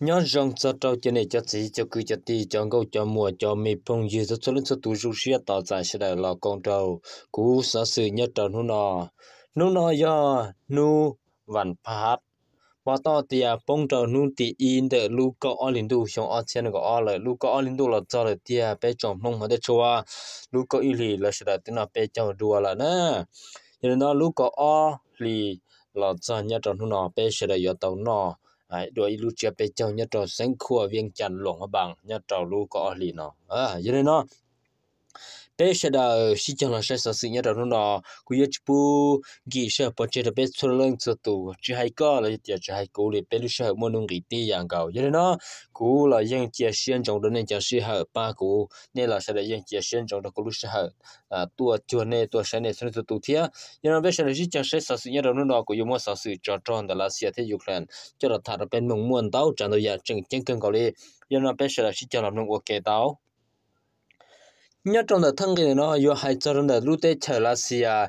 nhớ rằng cho trâu cho này cho chỉ cho cứ cho ti cho câu cho mùa cho mì phong dư cho số lượng số tuổi rút xia tạo ra sẽ là con trâu cú sở sự nhớ trâu nu nọ nu nọ do nu vạn phát và to thì à phong trâu nu thì in để lưu có ở linh du xong ở trên có ở lại lưu có ở linh du là cho là thì à bé chồng mong mà để cho lưu có ý lì là sẽ là tức là bé chồng đùa là nè nhưng nên nó lu có ở lì là cho nhớ trâu nu nọ bé sẽ là giờ tàu nọ ai đôi lu chia pe chào nhất trò sáng khua viên chăn lỏng ở bằng nhất trò lu có lì à, nó à như thế nó bé sẽ là xí chân là sẽ sở sự nhớ đầu nọ, cứ nhớ chú ghi sẽ bỏ được bé xuất lên xuất tụ chỉ hai có là giờ chỉ hai cố để bé lúc sẽ muốn nung gỉ tí dạng cầu cho nên nó là dân chia xuyên trong đó nên chia xuyên hợp ba cú nên là sẽ là dân chia xuyên trong đó cú lúc sẽ à tua chua nên tua sẽ nè sẽ xuất tụ thế cho nên bé sẽ là xí chân sẽ sở sự nhớ đầu nọ, cứ dùng một sở sự trò tròn đó là sẽ thế dục lên cho là thà là bên mong muốn tao chẳng đâu giờ chẳng chẳng cần cầu đi cho nên bé sẽ là xí chân làm nung ok tàu nhất trong đó thân cái nó do hai cho trong đó lũ tết chờ là à,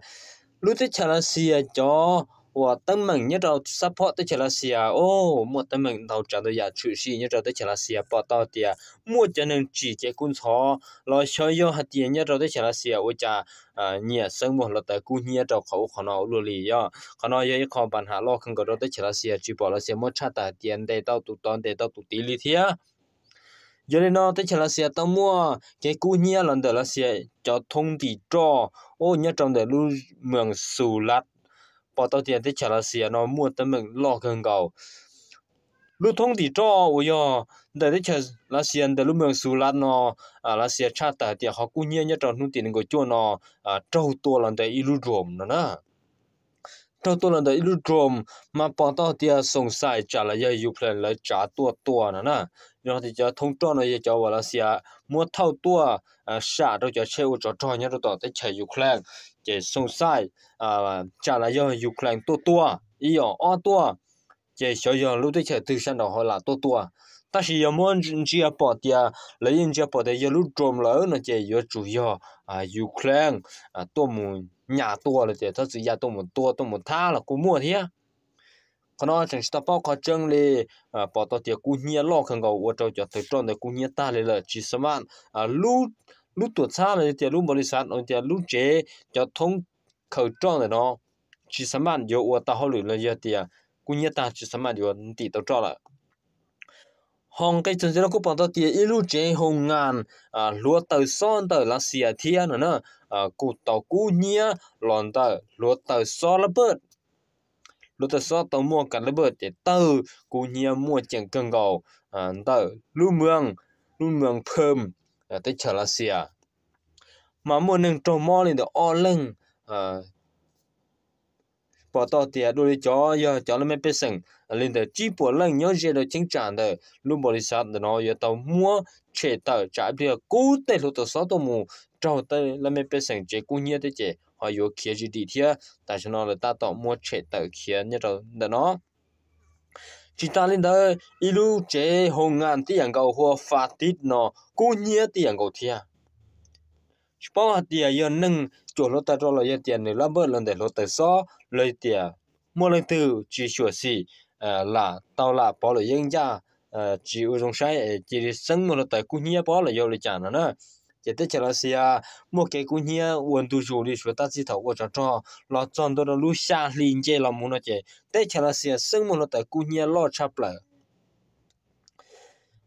lũ tết chờ là à, cho và tâm mình nhất trong support tết chờ là à, ô một tâm mình đầu trả tôi giả chữ xí nhất trong tết chờ là xia bỏ tao tiền à. mua cho nên chỉ chế cún chó lo cho do hạt tiền nhất trong tết chờ là xia ô cha à, à nhẹ sân một là tại cún nhất trong khẩu khó nó lùi lì do khó nó do khó bàn hà lo không có đó tết chờ là xia chỉ bỏ là xia mất cha tiền để tao tụt tao để tao tụt tí lì thiệt giờ đây nó tới chả là xe tao mua cái cú nhia lần đầu là xe cho thông thì cho ô nhia trong đời lu mường sù lát bỏ tao tiền tới chả là xe nó mua tao mình lo cần cầu lu thông thì cho ô yo đời tới chả là xe đời lu mường sù lát nó à là xe cha tài thì họ cú nhia nhia trong thông tiền người cho nó à trâu to lần đời ilu rộm nó nè ตัวตัวนั้นได้ลูกดรมมาปองต่อเตียสงสัยจ่าละยายูเพลนละจ่าตัวตัวนะนะยองที่จะทงจ้อนะยาจะว่าละเสียมัวเท่าตัวอ่าชาเราจะเชื่อว่าจะจ้อเนี่ยเราต่อได้ใช้ยูเครนจะสงสัยอ่าจ่าละยายูเครนตัวตัวอีหยองอ้อตัวจะ小样路对起对上到好啦多多但是要么人家报的，来人家报的一路转了，那就要主要啊，有可能啊，多么 nhà tua là thế thật sự nhà tôi một tua tôi một tha là cú mua thế còn nó chẳng sao bao khó chân lì à bỏ tao tiền cú nhia lo khăn gầu ô trâu cho tới tròn để cú nhia ta lì là chỉ sớm ăn à lú lú tuột xa là tiệc lú bồi sản, ông tiệc lú chế cho thông khẩu tròn để nó chỉ sớm ăn vô ô ta hôi lì là giờ tiền cú nhia ta chỉ sớm ăn giờ tỷ tao cho là ฮองกจนเจ้าก็ปองตัวทอิลูเจฮงงานอ่าลวดเตอร์ซอนเตอร์ลาเซียเทียนนะอ่ากูตอกูเนียลอนเตอร์ลวดเตอร์ซอนระเบิดลวดเตอร์ซอนตอมัวกันระเบิดเจเตอร์กูเนียมัวเจียงกิงเกาอ่าเตอร์ลู่เมืองลู่เมืองเพิ่มอ่าติชลาเซีย มาเมือหนึงโจมอลินเดอออลเลงอ่า bỏ tao tiền à, đôi đi chó giờ chó nó mới biết sừng lên tới chỉ bỏ lần nhớ gì đó chính trạng đó lúc bỏ đi sát thì nó giờ tao mua chế tờ trả bia cố tê lúc tao sáu tao mù trâu tê là mới biết sừng chế cố nhớ tới chế họ vô kia gì đi thia tại sao nó là ta tao mua chế tờ kia nhớ rồi đó nó chỉ ta lên đây ilu chế hồng ngàn tiền cầu hoa phát tít nó cố nhớ tiền cầu thia bao hạt tiền giờ nâng chỗ lô ta cho là tiền này là bớt lần để lô tới so lời tìa mua lần từ chỉ sửa xì ờ, là tao là bỏ lời dân gia ờ, chỉ u dùng sai ờ, chỉ sinh một lần tại cũng nhia bỏ lời yêu lời chả nữa chỉ tới chả là gì à mua cái cũng nhia à, uốn tu chủ đi sửa ta chỉ thầu uốn cho cho lo chọn đó là lúc xa liền chơi làm muốn nó chơi tới chả là gì à sân một lần tại cũng nhia à, lo chắp lại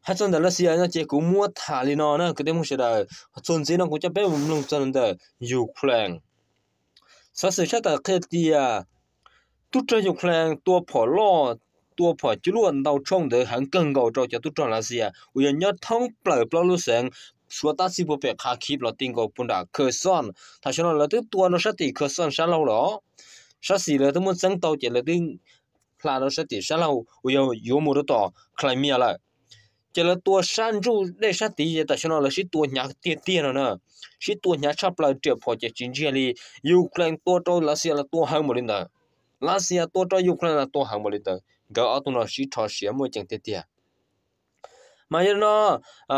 hát chân đó là xí anh à, chỉ cũng mua thả lên nó nữa cái đấy muốn sẽ đời chân gì nó cũng cho bé mình lùng chân đời Ukraine sa se cha ta khe tia tu cha yu khlang tua pho lo tua pho chu luan dao chong de han keng gao zao cha tu cha la sia u ya nya thong pla pla lu sang shuo ta si bo pe kha khip lo ting go pun da khe son ta shon lo tu tua no sha ti khe son sha lo lo sha si le tu mun sang tao che le ding pla no sha ti sha lo u ya yo mo ro to khlang mi la chỉ là tua san du để sát tí giờ tại cho nó là sĩ tua nhà tiền tiền rồi nè sĩ tua nhà sắp lại triệu phò chỉ chính trị đi Ukraine tua cho là sĩ là tua hàng một lần đó là sĩ tua cho Ukraine là tua hàng một lần đó gỡ ở tụi nó sĩ thọ sĩ mới chẳng tiền tiền mà giờ nó à,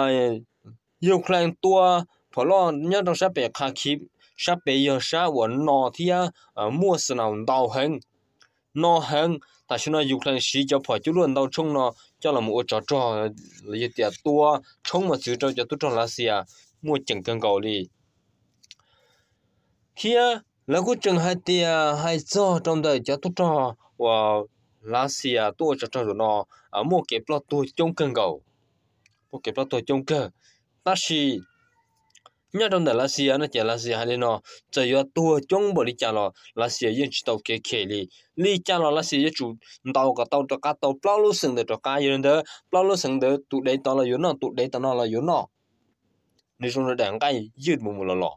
Ukraine tua phò lo nhớ trong sắp bị khai khiếp sắp bị giờ sắp vẫn nọ thì à mua sản nào đau hơn nọ hơn tại cho nó Ukraine sĩ cho phò chú luôn đau chung nó cho là mua cho trò là gì tiền tua chống mà sửa cho cho tôi trong lá xìa mua chừng cần cầu đi kia là cũng chừng hai tiền hai cho trong đời cho tôi trò và lá xìa tua trò trò rồi nó à mua kẹp lo tôi chống cần cầu mua kẹp lo tôi chống cờ ta xì nhớ trong đời là xí anh chị là xí hay nó chỉ có tua chung bộ đi chả lo là xí yên chỉ tàu kia kia đi đi chả lo là xí chủ tàu cả tàu cho cả tàu bao lâu sừng được cho cả yên đó bao lâu sừng được tụ đấy tàu là yếu nó tụ đấy tàu nó là yếu nó nếu chúng nó đang cái yết mù mù lo lo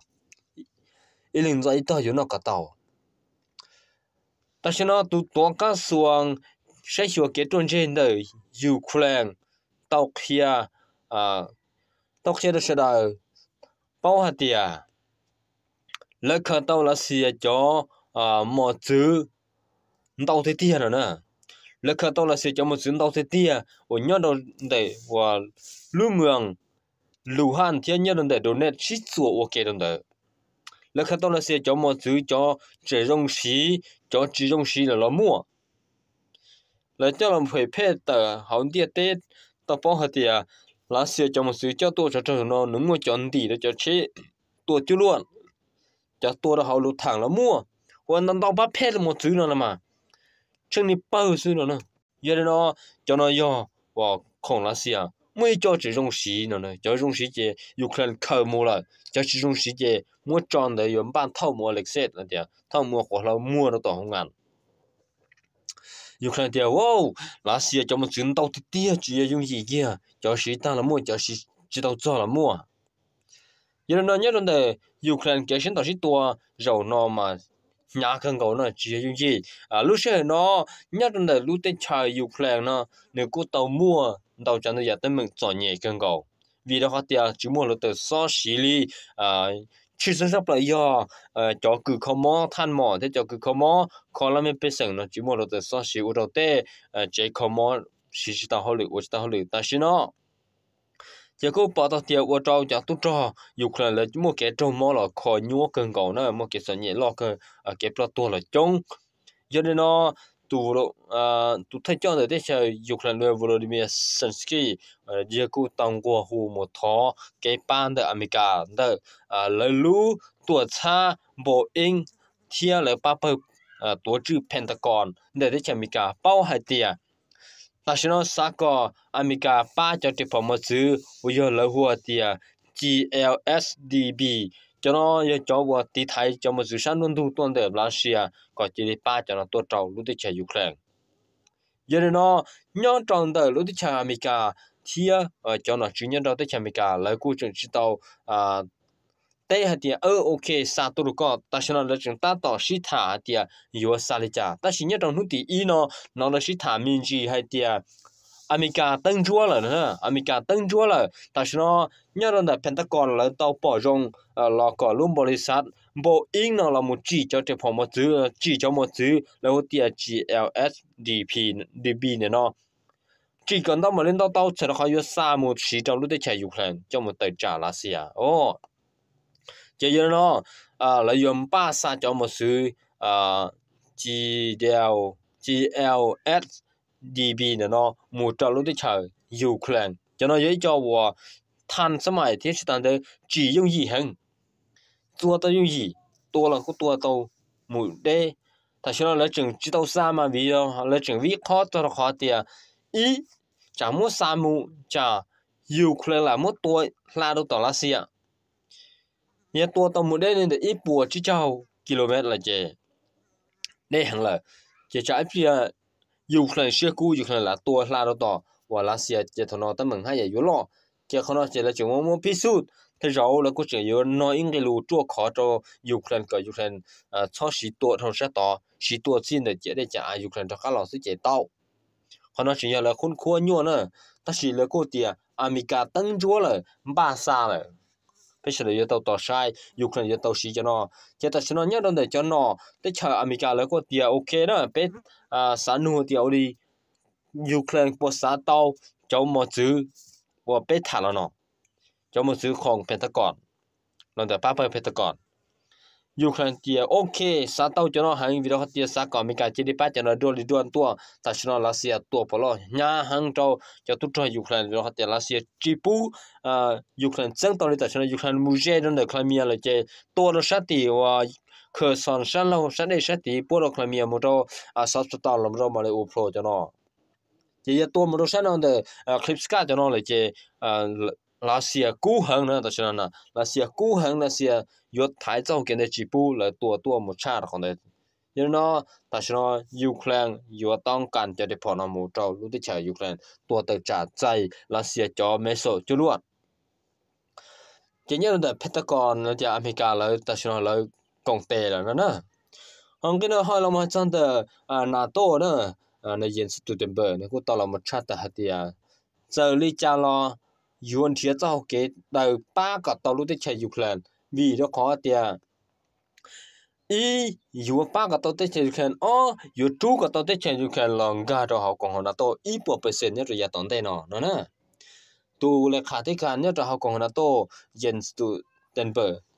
ý linh dạy tàu yếu nó cả tàu ta xin nó tụ tua cá xuồng sẽ chịu kết tuần trên đời Ukraine tàu kia à tàu kia đó sẽ bao hạt tiền lỡ khờ tao là xì cho à mò chữ tao thế tiền rồi nè lỡ khờ tao là xì cho mò chữ tao thế tiền ở nhớ đâu để và lưu mường lưu han thiên nhớ đâu để đồ nét chít chùa ok đâu đấy lỡ khờ tao là xì cho mò chữ cho chỉ rong xí cho chỉ rong xí là nó mua lỡ cho làm phải phê tờ hòn tiền tết tao bao hạt tiền lá xe cho một sự cho tôi cho cho nó nướng mua chọn tỷ để cho chế tôi chưa luôn cho tôi đã hậu lụt thẳng là mua còn nó đau bắt phết một thứ nữa mà chân đi bao thứ nữa nè giờ nó cho nó do và không lá xe mới cho chỉ dùng xí nữa nè cho dùng xí chế Ukraine khờ mua lại cho chỉ dùng xí chế mua chọn để 原版套模 lịch sử là thế thao mua hoặc là mua nó tổng không ngàn lá ta chỉ 有看点哦，那些叫么真到的点，只要用意义，叫谁当了么，叫谁知道做了么。有人呢，有人呢，有可能给钱到是多，肉呢嘛，nhà cần có nó chỉ dùng gì à lúc xe nó nhất là lúc tên chài Ukraine nó nếu có tàu mua tàu chẳng được giá tên mình chọn nhẹ cần cầu. vì đó họ tiền chỉ mua là từ so xí li à chứ số sắp là do ờ, cho cứ khó mò than mò thế cho cứ khó mò khó lắm em bên nó chỉ một đầu so sánh ở đầu tê chế khó mò chỉ chỉ ta hồ lự chỉ ta hồ lự ta xin nó chỉ có bảo tao tiêu ở trong chẳng tu trò dù là là một cái trong mò là khó nhúa cần cầu nữa một cái sản nhẹ lo cơ cái ờ, bao tua là chống cho nên nó turo tu thay cho để cho Ukraine Volodymyr Zelensky giờ cô tăng qua hồ một thó cái ban để America để lấy lũ tuổi cha bộ in chia lấy ba bờ tổ chức Pentagon để để cho America bao hai tiền ta sẽ nói sao có America ba cho tiếp phẩm mà chứ bây giờ lấy hồ tiền GLSDB cho nó cho vợ tí thái cho một sự sáng luôn thu tuân để làm gì à có chỉ đi ba cho nó tua trầu lúc đi chơi Ukraine giờ này nó nhon tròn đời lúc đi chơi America thì à cho nó chủ nhân đó đi chơi America lấy cô chuyện chỉ tàu à đây hạt tiền ở ok sa tu có ta xin nói chúng ta tỏ sĩ thả tiền yếu sa lịch ta xin nhớ trong lúc thì ý nó nó là sĩ thả miên gì hay tiền Amica tăng chúa là nữa Amica tăng chúa là ta sẽ nó nhớ rằng là Pentagon là tàu bỏ rong ờ, là có luôn bồi sát bộ in nó là một chỉ cho chế phẩm một chữ chỉ cho một chữ là một tia chỉ DB này nó chỉ cần tao mà lên tao tao sẽ nó khó yêu xa một chỉ trong lúc để chạy dục lên cho một tài trả là gì à ô chỉ như nó à là dùng ba sa cho một chữ à GDL GLS DB 呢喏，木着陆的球 Ukraine，就那也叫我谈什么天时当的只用一行，做到用一多了或多到木的，他现在来整知道啥嘛？为了来整为考多了考的，一咱么啥么咱 Ukraine 那么多拉到到那些，也多到木的呢，一波只叫 km là chè đây hẳn là chè trái phía dù khăn xe cũ dù khăn là tua la đó to và là xe à, chạy thằng nó tao mừng hay vậy à, lo chỉ thằng nói chạy là chuyện mua mua biết suốt thế rồi là cũng chỉ có nói những cái lù chua khó cho dù khăn cái dù khăn à cho xí tua thằng xe tỏ xí tua xin để chỉ để trả dù khăn cho các lão sư chỉ tao không nói chỉ là khôn khua nhua nữa ta chỉ là cô tiệt à mình cả tăng chúa là ba sao rồi bây giờ giờ tàu tỏ sai ukraine giờ tàu xí cho nó chỉ ta xin nó nhớ đơn để cho nó để chờ america lấy có tiền ok đó bé à sản nô tiền đi ukraine có xã tàu cháu mà chữ và bé thả nó cháu mà chữ không pentagon nó để ba bên pentagon ยูเครนเตียโอเค ซาเต้าจะนอหังวิดอเตียซาก่อมีการเจดีป้าจะนอดลีดวนตัวตาชนอรัสเซียตัวปลอญาหังเจ้าจะตุจตยูเครนวิดอเตียรัสเซียจีปูอ่ายูเครนเซิงตอนนี้ตาชนอยูเครนมูเจดนเดคลามีอเลยเจตัวรัสเซียตว่าเคอสอนฉันเราฉันได้ฉันตีปวดคลามีมุ้าอาซับสตาลมเรามาเลยอุโภรจะนอเจียตัวมรูตฉันนอเดคลิปสก้าจะนอเลยเจอ่าลาเซียกู้หังนะตอนนั้นนะลาเซียกู้หังลาเซียยุศถ่ายเจ้าเกณฑ์จีบูเลยตัวตัวมุชาติของเด็ยันนอตอนนั้นยูเครนยุูต้องการจะได้พอนามูเจ้ารู้ที่เชื่อยูเครนตัวเตจ่าใจลาเซียจอเมโซจุลวดเจนี่เราเด็พิรกรเราจากอเมริกาเลยตอนนั้นเรากองเตะแล้วนะนะฮังกินเราให้เรามาจังเดออ่านาโต้เนอะในเย็นสุดเดือนเบอร์ในกุฏ่เรามาชาติหัตเตียเจอริจาร์ yuan thia cho kế đầu ba cả tàu lúc chạy dục lên vì đó khó tiền ý yuan ba cả tàu chạy dục lên ô yuan chú cả tàu chạy dục lên lòng ga đó học còn họ nó to ý bộ bê nhất rồi ya tổn đây nó nè tu lệ khả thế nhất rồi học còn họ nó to yên tu tên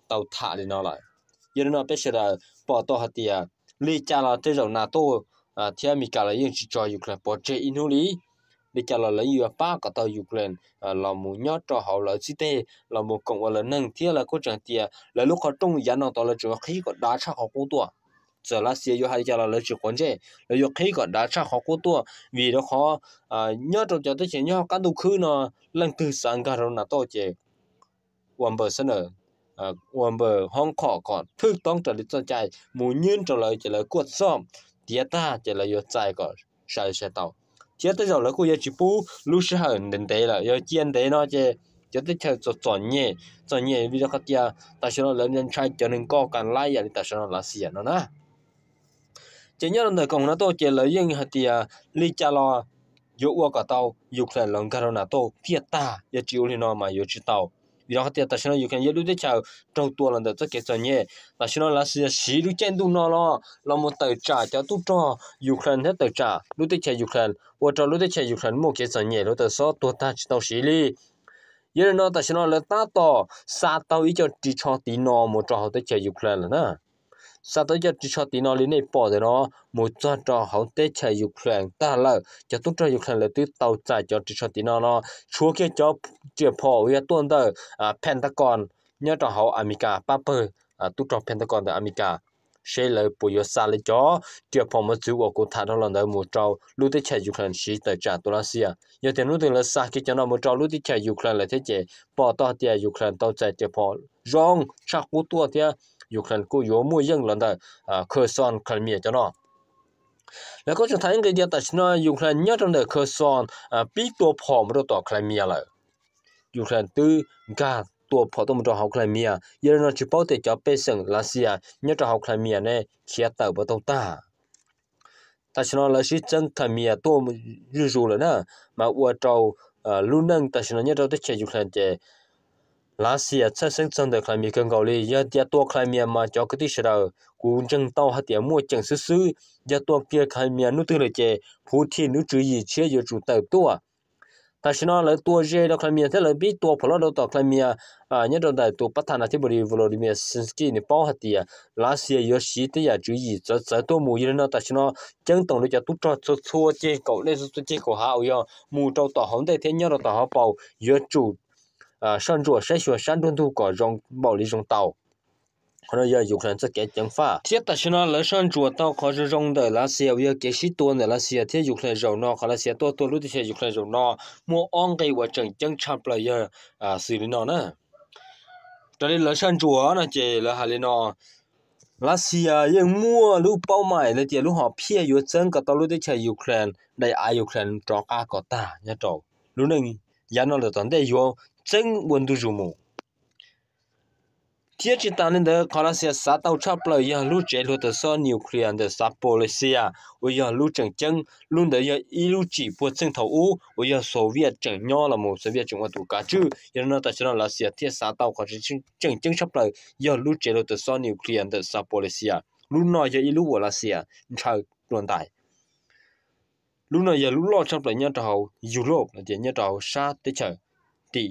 tàu thả đi nó lại yên nó bây giờ là bỏ to hạt tiền lý cha là thế rồi nato à thiên mi cả là yên chỉ cho dục lên bỏ chạy inu lý để cho là lấy vừa ba cả tàu Ukraine à, là một nhớ cho họ là chi tê là một cộng hòa là nâng thiết là có chẳng tiền là lúc họ trong giá nó tàu là chỉ khí có đá chắc họ cũng tua giờ là xe vô hai giờ là lấy chỉ quan chế là vô khí có đá chắc họ cũng tua vì đó họ à, nhớ trong cho tới chuyện nhớ cán đầu khứ nó lần từ sáng cả rồi là quan bờ sân ở quan à, bờ hong khọ còn thức tông trở lại cho chạy muốn nhiên trở lại trở lại cuột xóm tiết ta trở lại vô chạy còn sai sai tàu chỉ tới giờ là cô giờ chỉ bù lúc sau hận đến đấy là giờ chiến đấy nó chứ chỉ tới chờ cho chọn nhẹ chọn nhẹ bây giờ các kia ta sẽ nói nhân trai cho nên có cần lai vậy ta sẽ nói là gì nó na chỉ nhớ là người công nó tôi chỉ lấy những hạt thì à, li cha lo dụ qua cả tàu dục là lần cả nào tôi kia ta giờ chịu thì nó mà giờ chịu tàu bira khati ta shino you can yelu de cha trâu tua lan da ta ke cha nye ta shino la si si lu chen du no lo lo mo ta cha cha tu cho ukraine he ta cha lu de cha ukraine wo cho lu de cha ukraine mo ke cha nye lo ta so to ta chi tao si li ye no ta shino la ta to sa tao i cho ti cho ti no mo cho ta cha ukraine la na sa to ja ti shot no li nei po de no mo cha to hau te cha ukraine ta la ja tu tra ukraine le ti tau cha ja ti shot no no chu ke cho che po ya ton da pentagon nya to hau america pa pa tu to pentagon da america ช่เลยปุยสาลจอเกี่ยวพอมาจูอกุทาทลอดมเจอลุติเชยูเครนชีตจากตุรกียอย่าเตนุตเลสากิจะนมเจอลุติเชยูเครนเลยท่เจปอดต่อเตียยูเครนต่อใจเจพอรองชักุตัวเตียยูเครนกูยมวยยังลอนเดอเคอร์ซอนคลเมียจนอแล้วก็จะทายกันเดียวแต่ชัน่ายูเครนยอดตั้งแต่เคอร์ซอนอปีตัวผอมรถต่อใครเมียเลยยูเครนตื้อกาตัวพอตัวมันตัวเขาคลายเมียเยนนชิปเอาแต่จะเป็นสิ่งลาเซียเนี่ยตัวเขาคลายเมียเนี่ยเขียเต่าบ่ตัวตาแต่ฉันเราชิจังคลายเมียตัวยูรูเลยนะมาอวดเราลูนังแต่ฉันเนี่ยเราได้เชื่ออยู่คลายเจลาเซียเช่นซึ่งจังเดคลายเมียกันเกาหลียาเดียตัวคลายเมียมาจากที่ฉันเรากูจังเต่าหัดเดียมั่วจังซื้อยาตัวเกียคลายเมียนู้ตื่นเลยเจผู้ที่นู้จื้อยีเชื่ออยู่จุดเต่าตัว ta xin nó là tua dê đó khai miệng thế là bị tua phở đó tao khai miệng à nhớ đồng đại tua bắt thằng thì bởi xin Zelensky này bao hạt à, lá xia yếu xí thế giờ chú ý cho cho tôi mù như nó ta xin nó chân tổng nó cho tút cho cho cho chế cậu lên cho chế cậu hào yo mù trâu tao không thể thế nhớ rồi tao bảo bầu yếu chủ à săn chủ sẽ sửa săn đun thu cỏ rong bảo lý rong tàu rồi giờ dục sẽ kể chẳng phá thiết ta xin là sang chùa tao khó cho rong đời là xe bây giờ kể sĩ tua này là xe thế dục nọ khó là xe tua tua thì xe dục này nọ mua on cây và chẳng chẳng chập giờ à xử nọ nữa cho nên là sang chùa nó chỉ là hà lý nọ là mua lúc bao mày là chỉ lúc phe yếu chân cả tao lúc thì xe Ukraine đây ai Ukraine trọ cả có ta nhá trọ lúc này giá nó là toàn đây vô chân quân tu dùng thiết chỉ tăng lên đó có là sẽ sát tàu chấp lời giờ lúc chế lúc đó so nuclear đó sát policy à bây giờ lúc chẳng chân luôn đó giờ ít lúc chỉ bộ chân thầu u bây giờ số việt chẳng nhỏ là một số việt chúng ta tụ cả chứ giờ nó ta cho nó là sẽ thiết sát tàu có chỉ chẳng chân chấp lời giờ lúc chế lúc đó so nuclear đó sát policy à lúc nói giờ ít lúc là sẽ chờ tồn tại lúc này giờ lúc lo chấp lời nhớ trầu Europe là chỉ nhớ trầu sát tới chờ tỷ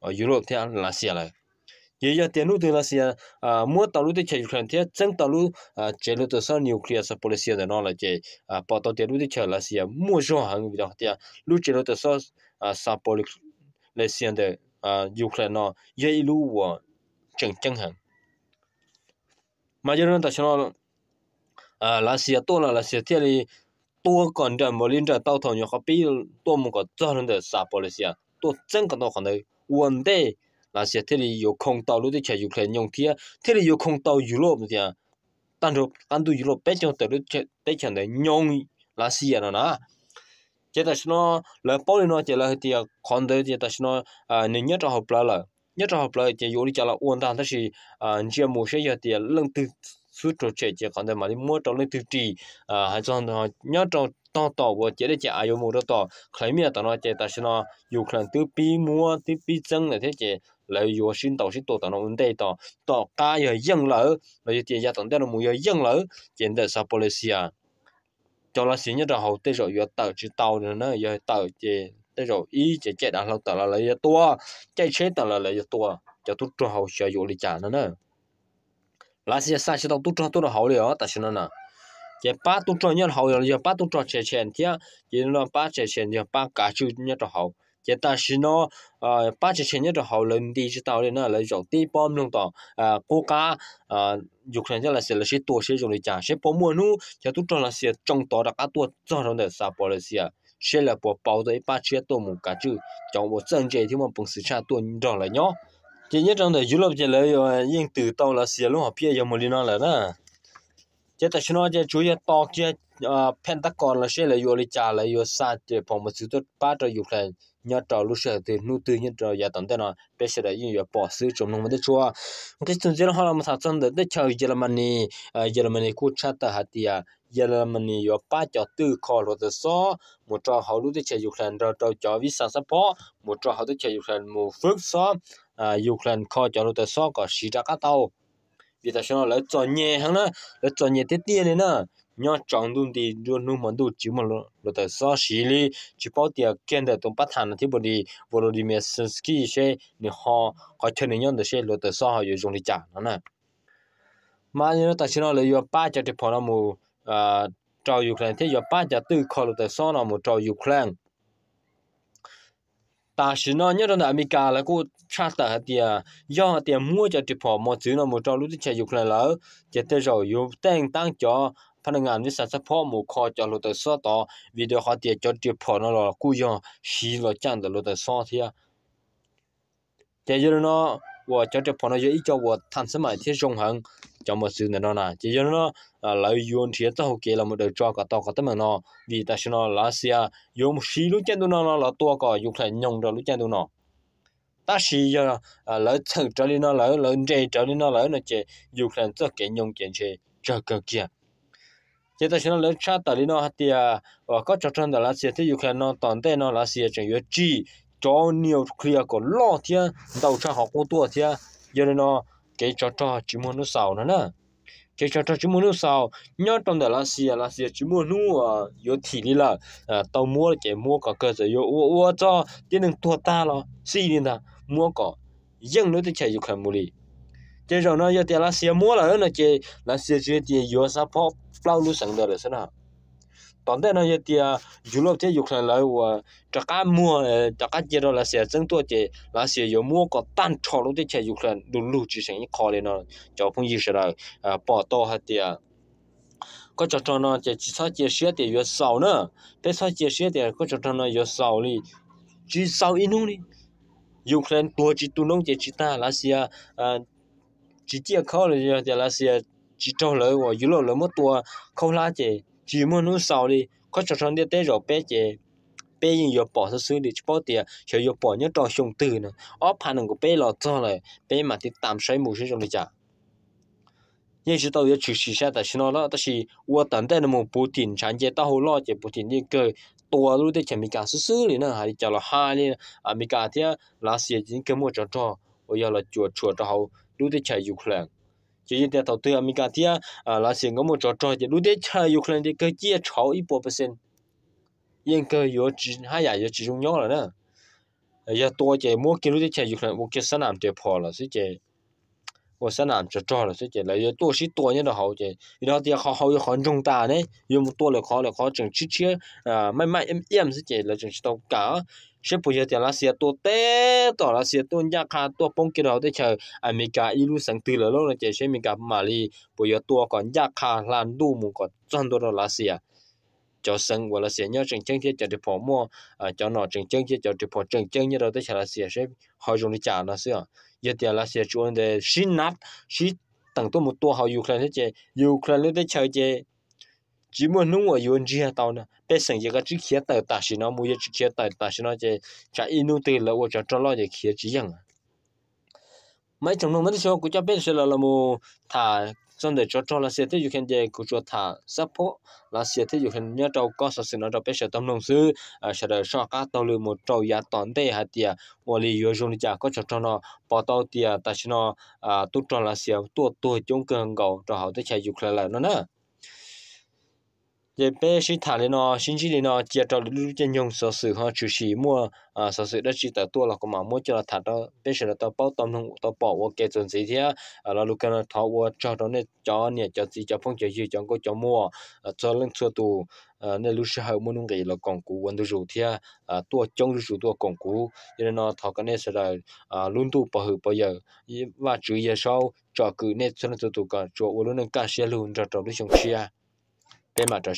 ở Europe theo là sẽ lời ye ya tenu de la sia a mo ta lu de che yuan te zeng ta lu a che lu de sa nuclear sa policy de no la che a pa ta de lu de che la sia mo jo hang bi da te lu che lu sa a sa polic le sia de a ukraine no ye lu wo cheng cheng hang ma je ran ta chno a la sia to la la sia te li to kon da mo lin da tao thong yo ka pi to mo ko zhen de sa policy to zeng ka no ka ne 稳定 là sẽ thế thì yêu không tàu lúc thì chạy Ukraine nhung thia thế thì yêu không tàu Europe thì tan rồi tan du Europe bên trong tới lúc tới chẳng để nhung là gì à nó chế ta xin nó là bao nhiêu nó chế là thì còn đấy chế ta xin nó à nên nhất là hợp lại là nhất là hợp lại chế yêu đi chả là uốn tan thế thì à chế mua xe giờ thì lần từ suốt rồi chế chế còn đấy mà đi mua trong lần từ trì à hay cho nó nhất trong to to và chế để chế ai yêu mua đó to khởi miệng tao nó chế ta xin nó Ukraine từ pi mua từ pi chân này chế 来药心到是多到那问题到到家也养老，来底下等待了没有养老，现在啥不来事啊？cho là là xin nhất là hậu tế rồi giờ tàu chỉ tàu nữa nó giờ tàu chỉ tế rồi ý chỉ chạy đàn lâu tàu là lấy tua chạy chết tàu là lấy tua cho tôi cho hậu sử dụng lý trả nữa nè lá xe xa xe tàu tôi cho tôi là hậu liền tại sao nè chỉ ba tôi cho nhất hậu rồi giờ ba tôi cho chạy chạy thì chỉ là ba chạy chạy thì ba cả chữ nhất là hậu chỉ ta xin nó ba chỉ trên nhất là hậu lên đi chứ tao lên nó là dọc đi bom luôn tao cô cá dục thành cho là sẽ là sẽ tổ sẽ dùng để trả sẽ bỏ mua nu chỉ tụt cho là sẽ trong tao đã cá tuột cho nó để sao bỏ là sẽ là bỏ bao đấy ba chia tổ một cá chữ trong một chân chơi thì mà bằng sự cha tuột đó là nhó chỉ nhất trong đời du lịch chỉ là yên từ tao là sẽ luôn học bia giờ một liên là đó chỉ ta xin nó chế chú ý to chế Pentagon là sẽ là yêu lịch trả là yêu sao để phòng một sự tốt ba cho dục thành nhà trò lúc xưa thì nuôi tư nhà trò giờ tận thế nào bây giờ đây giờ bỏ xứ trong nông mới chua cái chuyện gì trước họ làm thằng chân để để chơi Germany Germany cú cha ta hạt tiệt Germany vào ba cho tư khó rồi thì số một trò họ lúc để chơi Ukraine rồi trò cho visa support một trò họ để chơi Ukraine một phước so eh, Ukraine khó cho rồi thì số có sĩ ra cái tàu vì ta tại sao lại chọn nhẹ hơn nữa lại chọn nhẹ tiếp tiền nữa nhớ trọng đun đi đưa nu mà đu chỉ mà lo lo tới sao xí lý chứ bảo tiệt kiện để tông bắt hàng thì bởi đi đi Volodymyr Zelensky sẽ nè họ có thể nè nhớ được sẽ lo tới sao họ dùng đi trả nó nè mà như nó tại sao là do ba chả thì phải là một à trò Ukraine thì do ba chả tự khỏi lo tới sao là một trò Ukraine ta chỉ nói nhất là America là cô cha ta thì do thì mua cho chụp họ một chữ là một trò lúc thì chạy dục này lỡ chỉ tới rồi dùng tên tăng cho พนักงานวิสาสะพ่อหมู่คอจอลตซอต่อวิดีโอฮอเตียจอดเตียพอนลอกูยองชีลอจันตลตซอเทียเจยรนอว่าจอดเตียพอนยอีจอว่าทันสมัยที่จงหังจอมซื้อนนนะเจยรนอลายยนเทียตะฮเกลมดจอกะตอกะตะมนอวีตาชนอลาเซียยมชีลุจันตุนอลอตัวกอยุคไหยงดอลุจันตุนอ ta chỉ giờ lỡ thử trở lên nó lỡ lỡ trên trở lên nó lỡ nó chè dù là cho kiện nhung kiện chè cho cơ kia chế ta xin lớn cha tali nó hạt tia và có cho chân đó là sẽ thấy ukraine nó toàn thế nó là sẽ chẳng yếu chi cho nhiều clear có lo thia đầu cha học cô tua thia giờ nó cái cho cho chỉ muốn nó sao nữa nè cái cho cho chỉ muốn nó sao nhớ trong đó là sẽ là sẽ chỉ muốn nó à yếu thì đi là à tao mua cái mua cả cơ sở yếu ô ô cho tiền đừng tua ta lo xí đi nè mua có dân nó thì chạy ukraine mua đi trên rồi nó giờ tiền là xe mua là nó chế là xe chế tiền vừa sao phó plau lu sang đó rồi sao nào toàn thế nó giờ tiền du lịch thế dục sang lại và cho cá mua cho ờ, cá chế đó là xe chân tua chế là xe vừa mua có tan cho luôn thế chế dục sang đủ lu chỉ sang những khó lên nó cho phong gì sao à bỏ to hết tiền có cho cho nó chế chỉ sao chế xe tiền vừa sau nữa thế sao chế xe tiền có cho cho nó vừa sau đi chỉ sau ít luôn đi dục sang tua chỉ tu nông chế chỉ ta là xe à chỉ tiếc khó là giờ là sẽ chỉ cho lỡ và dữ lộ lỡ mất tua không lá chè chỉ muốn nó sau đi có cho son đi tới rồi bé chè bé nhìn giờ bỏ ra xứ để bỏ tiền sẽ giờ bỏ nhớ trò sùng từ nè phản ứng của bé là cho này bé mà thì tạm sấy mù sấy trong này chả nhưng chỉ tôi giờ chỉ xí xa tại nó đó, ta là tôi tận đây là một bộ tiền sản chế tao hồ lo chỉ bộ tiền đi cơ tua luôn để chèm mình cả xứ xứ đi nè hay chả là hai đi, à mình cả thế là sẽ chỉ cái mua trò trò bây giờ là chuột chuột cho hậu lúc de chai yu khlang chỉ để đầu tư mình cái tia à là xin có một trò trò thì lúc de chai yu thì cái chia cháo ít bộ percent yên cơ yếu chỉ hai nhà yếu chỉ dùng nhau rồi nè giờ tôi chỉ mua cái lu de chai yu khlang mua cái sản phẩm để phò là sẽ chỉ một sản phẩm trò trò là sẽ chỉ là giờ tôi chỉ tôi nhớ là hậu chỉ vì đó thì họ họ có khó trung ta đấy dùng một tôi là khó là khó chừng chỉ chia à mãi mãi em em sẽ chỉ là chừng chỉ tàu cả sẽ bây giờ thì là xe tua té tỏ là xe tua nhà khá tua bông kia đó để chờ anh mình ilu sáng từ là lâu là chỉ sẽ mình cả mà bây giờ tua còn nhà khá là đủ muốn còn chọn đồ là xe cho sân và là xe nhớ trường chân thiết cho được phổ mua à cho nó trường chân thiết cho được phổ trường chân như đó để chờ là xe sẽ hỏi dùng để trả là xe giờ thì là xe chuẩn để xin nát xin tặng tôi một tua họ Ukraine chứ Ukraine để chờ chứ chỉ muốn nung ở yon chia tao nè bé sang giờ cái chữ kia tao ta xin nó mua chữ kia tao ta xin nó chơi chả yên nung tiền là ô chả cho lo để kia chỉ à, mấy trong nông mấy chỗ cũng cho bé sẽ là là mua thà, xong để cho cho là sẽ thế dù khen chơi cũng cho thà, support là sẽ thế dù khen nhớ trâu có sao xin nó đâu bé sẽ tâm nông sư à sẽ đợi sau cá tao lừa một trâu giá toàn tệ hạt tiền ô li yo dùng đi có cho cho nó bỏ tao tiền ta xin nó à tu cho là sẽ tu tu chống cường gầu cho họ tới chạy dục lại là nó nữa giờ bé sĩ thả lên nó xin chỉ lên nó chia cho lũ chân nhung sở sự họ chủ sĩ mua à sở sự đất chỉ tại tua là có mà mua cho là thả đó bé sĩ là tao bảo tâm không tao bỏ qua cái chuyện gì thế à là lúc cái nó thọ qua cho đó nên cho nè cho gì cho phong cho gì cho có cho mua à cho lên cho tù à nên lúc sau mua nung cái là còn cũ vẫn được rồi thế à tua chống lúc rồi tua còn cũ cho nên nó thọ cái này sẽ là à luôn tu bảo hữu bao giờ và chữ giờ sau cho cứ nên cho nên tụ cả cho luôn nên cả xe luôn cho trong lúc xong xe པེ མ ཚོ